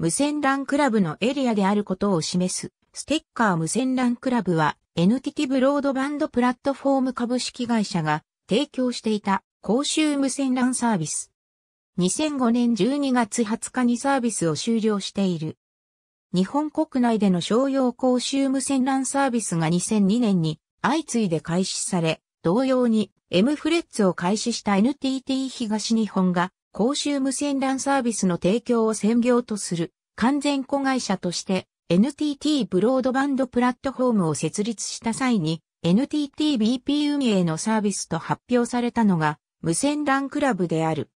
無線 LAN クラブのエリアであることを示す、ステッカー無線 LAN クラブは NTT ブロードバンドプラットフォーム株式会社が提供していた公衆無線 LAN サービス。2005年12月20日にサービスを終了している。日本国内での商用公衆無線 LAN サービスが2002年に相次いで開始され、同様に M フレッツを開始した NTT 東日本が公衆無線 LAN サービスの提供を専業とする完全子会社として NTT ブロードバンドプラットフォームを設立した際に NTTBP 運営のサービスと発表されたのが無線 LAN クラブである。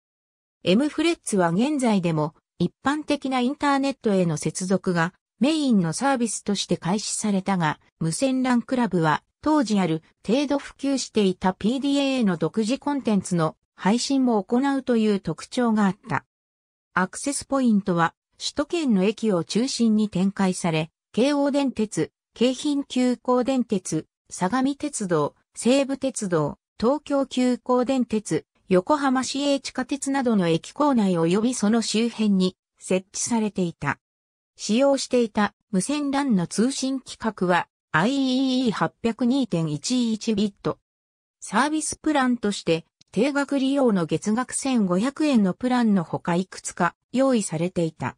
M フレッツは現在でも一般的なインターネットへの接続がメインのサービスとして開始されたが、無線 LAN クラブは当時ある程度普及していた PDA の独自コンテンツの配信も行うという特徴があった。アクセスポイントは首都圏の駅を中心に展開され、京王電鉄、京浜急行電鉄、相模鉄道、西武鉄道、東京急行電鉄、横浜市営地下鉄などの駅構内及びその周辺に設置されていた。使用していた無線 LAN の通信規格は IEE802.11 ビット。サービスプランとして定額利用の月額1500円のプランのほかいくつか用意されていた。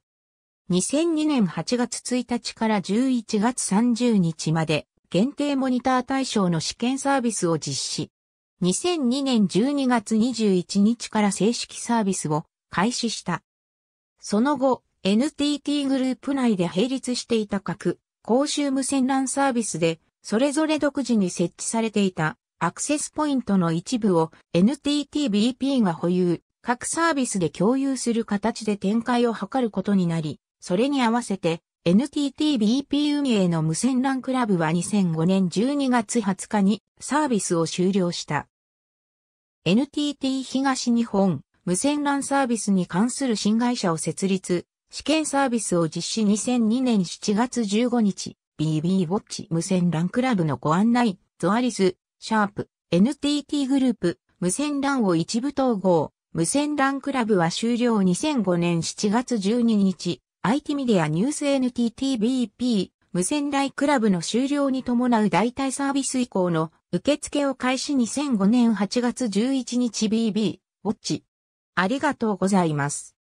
2002年8月1日から11月30日まで限定モニター対象の試験サービスを実施。2002年12月21日から正式サービスを開始した。その後、NTT グループ内で並立していた各公衆無線 LAN サービスで、それぞれ独自に設置されていたアクセスポイントの一部を NTTBP が保有、各サービスで共有する形で展開を図ることになり、それに合わせて NTTBP 運営の無線 LAN クラブは2005年12月20日にサービスを終了した。NTT 東日本無線 LAN サービスに関する新会社を設立、試験サービスを実施2002年7月15日、BB ウォッチ無線 LAN クラブのご案内、ゾアリス、シャープ、NTT グループ、無線 LAN を一部統合、無線 LAN クラブは終了2005年7月12日、IT メディアニュース NTTBP、無線 LAN クラブの終了に伴う代替サービス以降の受付を開始2005年8月11日 BB、ウォッチ。ありがとうございます。